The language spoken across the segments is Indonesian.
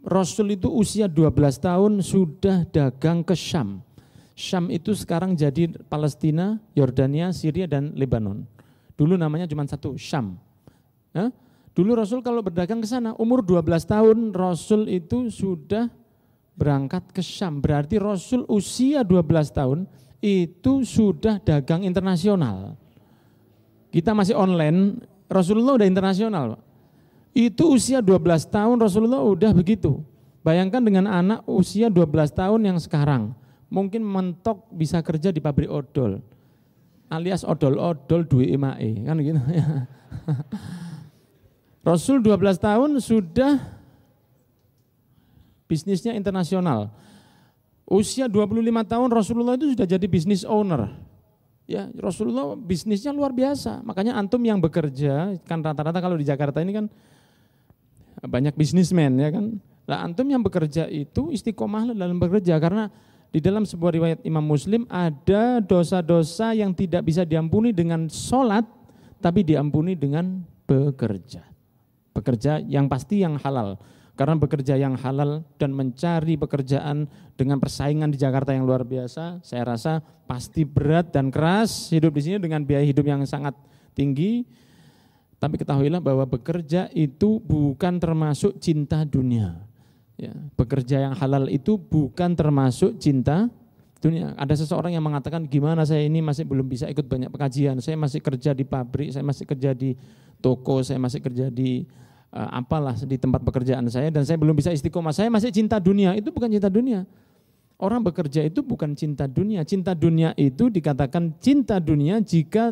Rasul itu usia 12 tahun sudah dagang ke Syam. Syam itu sekarang jadi Palestina, Yordania, Syria, dan Lebanon. Dulu namanya cuma satu, Syam. Nah, dulu Rasul kalau berdagang ke sana, umur 12 tahun Rasul itu sudah berangkat ke Syam. Berarti Rasul usia 12 tahun itu sudah dagang internasional. Kita masih online, Rasulullah udah internasional Pak. Itu usia 12 tahun Rasulullah udah begitu. Bayangkan dengan anak usia 12 tahun yang sekarang. Mungkin mentok bisa kerja di pabrik odol. Alias odol-odol duit imae. Kan gitu ya. Rasul 12 tahun sudah bisnisnya internasional. Usia 25 tahun Rasulullah itu sudah jadi bisnis owner. Ya, Rasulullah bisnisnya luar biasa. Makanya antum yang bekerja kan rata-rata kalau di Jakarta ini kan banyak bisnismen ya kan. lah antum yang bekerja itu istiqomah dalam bekerja karena di dalam sebuah riwayat Imam Muslim ada dosa-dosa yang tidak bisa diampuni dengan sholat tapi diampuni dengan bekerja. Bekerja yang pasti yang halal. Karena bekerja yang halal dan mencari pekerjaan dengan persaingan di Jakarta yang luar biasa, saya rasa pasti berat dan keras hidup di sini dengan biaya hidup yang sangat tinggi tapi ketahuilah bahwa bekerja itu bukan termasuk cinta dunia. Ya, bekerja yang halal itu bukan termasuk cinta dunia. Ada seseorang yang mengatakan gimana saya ini masih belum bisa ikut banyak pekajian, saya masih kerja di pabrik, saya masih kerja di toko, saya masih kerja di uh, apalah di tempat pekerjaan saya dan saya belum bisa istiqomah. Saya masih cinta dunia, itu bukan cinta dunia. Orang bekerja itu bukan cinta dunia. Cinta dunia itu dikatakan cinta dunia jika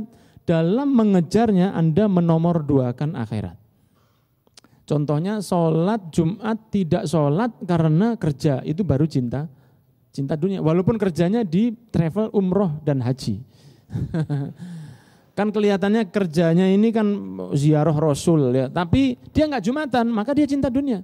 dalam mengejarnya Anda menomor duakan akhirat. Contohnya sholat Jumat tidak sholat karena kerja itu baru cinta cinta dunia. Walaupun kerjanya di travel umroh dan haji. kan kelihatannya kerjanya ini kan ziarah Rasul ya, tapi dia nggak jumatan, maka dia cinta dunia.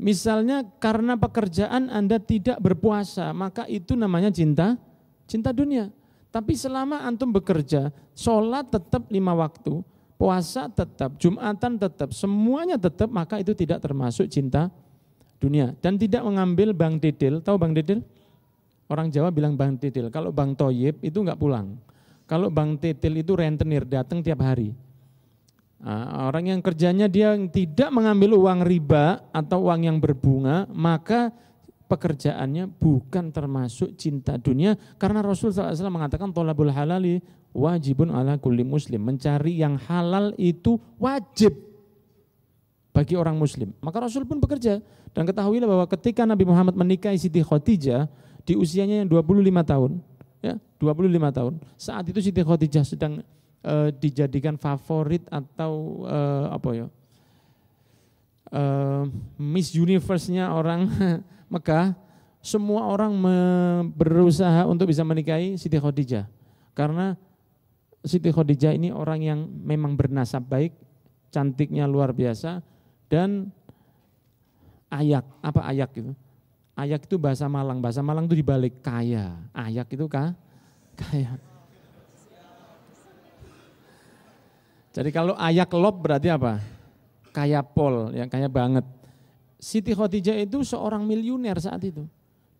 Misalnya karena pekerjaan Anda tidak berpuasa, maka itu namanya cinta cinta dunia. Tapi selama antum bekerja, sholat tetap lima waktu, puasa tetap, jumatan tetap, semuanya tetap, maka itu tidak termasuk cinta dunia. Dan tidak mengambil bang didil, tahu bang didil? Orang Jawa bilang bang didil, kalau bang toyib itu enggak pulang. Kalau bang titil itu rentenir, datang tiap hari. Nah, orang yang kerjanya dia tidak mengambil uang riba atau uang yang berbunga, maka pekerjaannya bukan termasuk cinta dunia karena Rasul SAW mengatakan tolabul halali wajibun ala kulli muslim mencari yang halal itu wajib bagi orang muslim maka Rasul pun bekerja dan ketahuilah bahwa ketika Nabi Muhammad menikahi Siti Khadijah di usianya yang 25 tahun ya 25 tahun saat itu Siti Khadijah sedang uh, dijadikan favorit atau uh, apa ya Eh, Miss Universe-nya orang Mekah, semua orang berusaha untuk bisa menikahi Siti Khadijah. Karena Siti Khadijah ini orang yang memang bernasab baik, cantiknya luar biasa dan ayak, apa ayak itu? Ayak itu bahasa Malang, bahasa Malang itu dibalik kaya. Ayak itu kah? Kaya. Jadi kalau ayak lob berarti apa? kaya pol, ya kaya banget. Siti Khadijah itu seorang miliuner saat itu.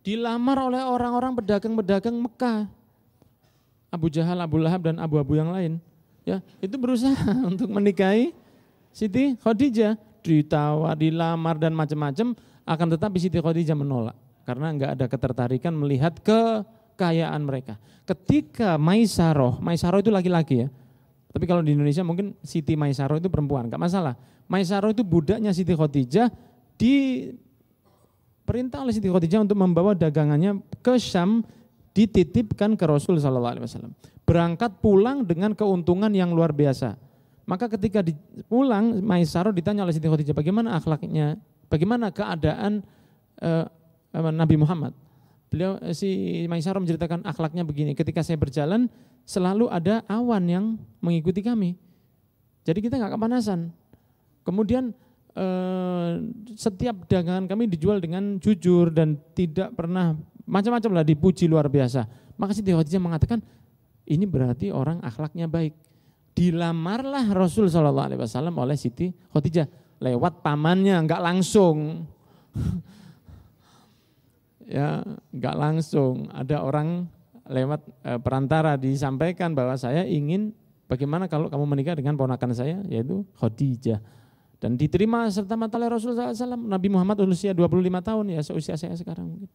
Dilamar oleh orang-orang pedagang-pedagang Mekah. Abu Jahal, Abu Lahab dan abu-abu yang lain. Ya, itu berusaha untuk menikahi Siti Khadijah, ditawar, dilamar dan macam-macam, akan tetapi Siti Khadijah menolak karena enggak ada ketertarikan melihat kekayaan mereka. Ketika Maisaroh, Maisaroh itu laki-laki ya, tapi kalau di Indonesia mungkin Siti Maisaro itu perempuan, enggak masalah. Maisaro itu budaknya Siti Khadijah di perintah oleh Siti Khadijah untuk membawa dagangannya ke Syam dititipkan ke Rasul Shallallahu Alaihi Wasallam. Berangkat pulang dengan keuntungan yang luar biasa. Maka ketika di, pulang Maisaro ditanya oleh Siti Khadijah bagaimana akhlaknya, bagaimana keadaan eh, Nabi Muhammad. Beliau eh, si Maisarah menceritakan akhlaknya begini, ketika saya berjalan selalu ada awan yang mengikuti kami. Jadi kita nggak kepanasan. Kemudian eh, setiap dagangan kami dijual dengan jujur dan tidak pernah macam-macam lah dipuji luar biasa. Maka si Khadijah mengatakan ini berarti orang akhlaknya baik. Dilamarlah Rasul Shallallahu Alaihi Wasallam oleh Siti Khadijah lewat pamannya, nggak langsung. ya nggak langsung ada orang lewat e, perantara disampaikan bahwa saya ingin bagaimana kalau kamu menikah dengan ponakan saya yaitu Khadijah dan diterima serta mata oleh Rasulullah SAW. Nabi Muhammad usia 25 tahun ya seusia saya sekarang mungkin.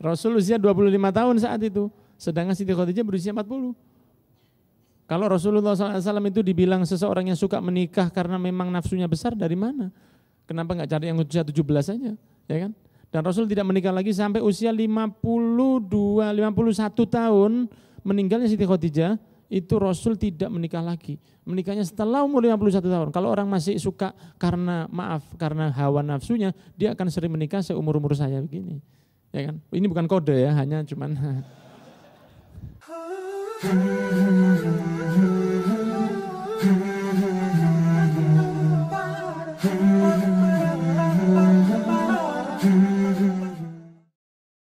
Rasul usia 25 tahun saat itu, sedangkan Siti Khadijah berusia 40. Kalau Rasulullah SAW itu dibilang seseorang yang suka menikah karena memang nafsunya besar, dari mana? Kenapa nggak cari yang usia 17 aja, ya kan? Dan Rasul tidak menikah lagi sampai usia 52, 51 tahun meninggalnya Siti Khadijah, itu Rasul tidak menikah lagi. Menikahnya setelah umur 51 tahun. Kalau orang masih suka karena maaf, karena hawa nafsunya, dia akan sering menikah seumur-umur saya begini. Ya kan? Ini bukan kode ya, hanya cuman